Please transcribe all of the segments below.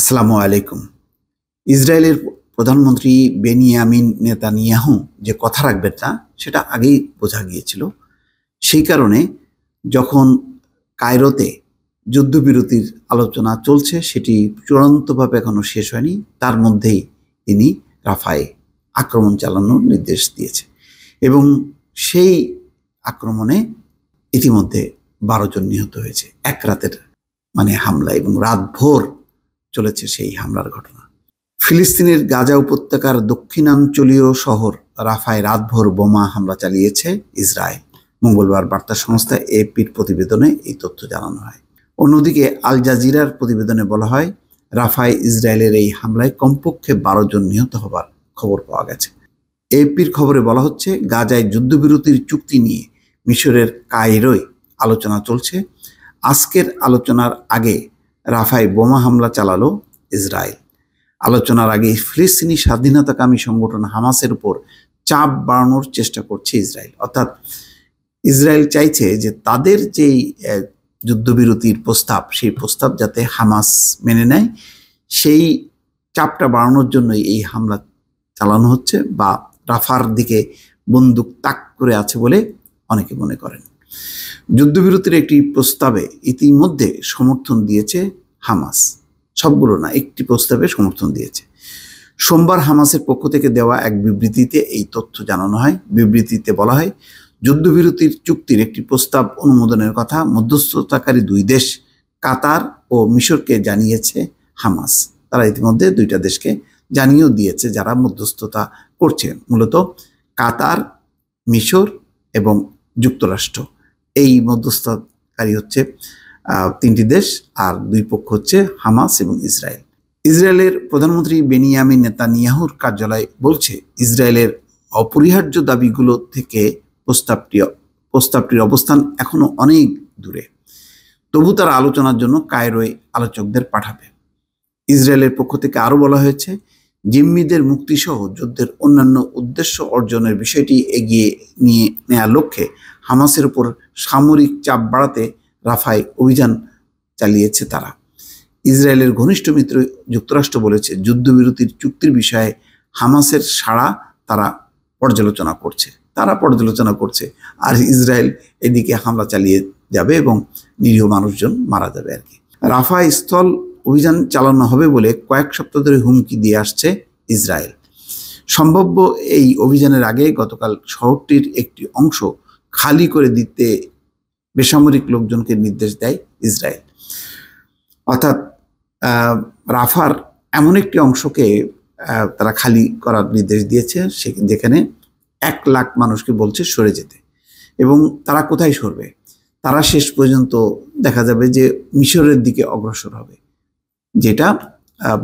আসসালামু আলাইকুম ইসরায়েলের প্রধানমন্ত্রী বেনিয়ামিন নেতানিয়াহু যে কথা রাখবেন না সেটা আগেই বোঝা গিয়েছিল সেই কারণে যখন কায়রোতে যুদ্ধবিরতির আলোচনা চলছে সেটি চূড়ান্তভাবে এখনও শেষ হয়নি তার মধ্যেই তিনি রাফায়ে আক্রমণ চালানোর নির্দেশ দিয়েছে এবং সেই আক্রমণে ইতিমধ্যে বারো জন নিহত হয়েছে এক রাতের মানে হামলা এবং রাতভোর চলেছে সেই হামলার ঘটনা ফিলিস্তিনের গাজা উপত্যকার দক্ষিণাঞ্চলীয় শহর রাফায় রাতভর বোমা হামলা চালিয়েছে ইসরায়েল মঙ্গলবার বার্তা সংস্থা এপির প্রতিবেদনে এই তথ্য জানানো হয় অন্যদিকে আল জাজিরার প্রতিবেদনে বলা হয় রাফায় ইসরায়েলের এই হামলায় কমপক্ষে বারো জন নিহত হবার খবর পাওয়া গেছে এপির খবরে বলা হচ্ছে গাজায় যুদ্ধবিরতির চুক্তি নিয়ে মিশরের কায়রোয় আলোচনা চলছে আজকের আলোচনার আগে রাফায় বোমা হামলা চালালো ইসরায়েল আলোচনার আগে ফিলিস্তিনি স্বাধীনতাকামী সংগঠন হামাসের উপর চাপ বাড়ানোর চেষ্টা করছে ইসরায়েল অর্থাৎ ইসরায়েল চাইছে যে তাদের যেই যুদ্ধবিরতির প্রস্তাব সেই প্রস্তাব যাতে হামাস মেনে নেয় সেই চাপটা বাড়ানোর জন্যই এই হামলা চালানো হচ্ছে বা রাফার দিকে বন্দুক তাক করে আছে বলে অনেকে মনে করেন যুদ্ধবিরতির একটি প্রস্তাবে ইতিমধ্যে সমর্থন দিয়েছে হামাস সবগুলো না একটি প্রস্তাবে সমর্থন দিয়েছে সোমবার হামাসের পক্ষ থেকে দেওয়া এক বিবৃতিতে এই তথ্য জানানো হয় বিবৃতিতে বলা হয় যুদ্ধবিরতির চুক্তির একটি প্রস্তাব অনুমোদনের কথা মধ্যস্থতাকারী দুই দেশ কাতার ও মিশরকে জানিয়েছে হামাস তারা ইতিমধ্যে দুইটা দেশকে জানিয়েও দিয়েছে যারা মধ্যস্থতা করছে মূলত কাতার মিশর এবং যুক্তরাষ্ট্র এই মধ্যস্থকারী হচ্ছে তিনটি দেশ আর দুই পক্ষ হচ্ছে হামাস এবং ইসরায়েল ইসরায়েলের প্রধানমন্ত্রী নেতা নেতানিয়াহুর কার্যালয় বলছে ইসরায়েলের অপরিহার্য দাবিগুলো থেকে প্রস্তাবটি প্রস্তাবটির অবস্থান এখনও অনেক দূরে তবু তারা আলোচনার জন্য কায়রোয় আলোচকদের পাঠাবে ইসরায়েলের পক্ষ থেকে আরও বলা হয়েছে জিম্মিদের মুক্তিসহ যুদ্ধের অন্যান্য উদ্দেশ্য অর্জনের বিষয়টি এগিয়ে নিয়ে নেওয়ার লক্ষ্যে হামাসের উপর সামরিক চাপ বাড়াতে রাফায় অভিযান চালিয়েছে তারা ইসরায়েলের ঘনিষ্ঠ মিত্র যুক্তরাষ্ট্র বলেছে যুদ্ধবিরতির চুক্তির বিষয়ে হামাসের সাড়া তারা পর্যালোচনা করছে তারা পর্যালোচনা করছে আর ইসরায়েল এদিকে হামলা চালিয়ে যাবে এবং নিরীহ মানুষজন মারা যাবে আর কি রাফা স্থল অভিযান চালানো হবে বলে কয়েক সপ্তাহ ধরে হুমকি দিয়ে আসছে ইসরায়েল সম্ভাব্য এই অভিযানের আগে গতকাল শহরটির একটি অংশ খালি করে দিতে বেসামরিক লোকজনকে নির্দেশ দেয় ইসরায়েল অর্থাৎ রাফার এমন একটি অংশকে তারা খালি করার নির্দেশ দিয়েছে সে যেখানে এক লাখ মানুষকে বলছে সরে যেতে এবং তারা কোথায় সরবে তারা শেষ পর্যন্ত দেখা যাবে যে মিশরের দিকে অগ্রসর হবে যেটা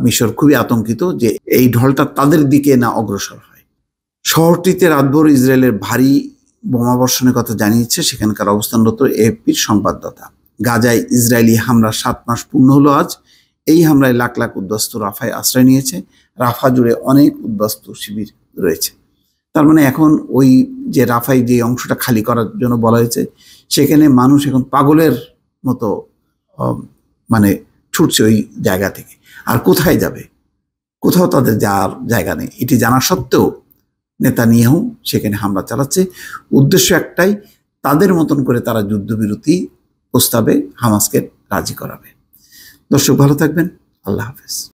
মিশর খুবই আতঙ্কিত যে এই ঢলটা তাদের দিকে না অগ্রসর হয় শহরটিতে রাতভর ইসরায়েলের ভারী বোমাবর্ষণের কথা জানিয়েছে সেখানকার অবস্থানরত এএফপির সংবাদদাতা গাজায় ইসরায়েলি হামলা সাত মাস পূর্ণ হলো আজ এই হামলায় লাখ লাখ উদ্বাস্ত রাফায় আশ্রয় নিয়েছে রাফা জুড়ে অনেক উদ্বাস্ত শিবির রয়েছে তার মানে এখন ওই যে রাফাই যে অংশটা খালি করার জন্য বলা হয়েছে সেখানে মানুষ এখন পাগলের মতো মানে ছুটছে ওই জায়গা থেকে আর কোথায় যাবে কোথাও তাদের যাওয়ার জায়গা নেই এটি জানা সত্ত্বেও নেতানিয়াহু সেখানে হামলা চালাচ্ছে উদ্দেশ্য একটাই তাদের মতন করে তারা যুদ্ধবিরতি প্রস্তাবে হামাসকে রাজি করাবে দর্শক ভালো থাকবেন আল্লাহ হাফেজ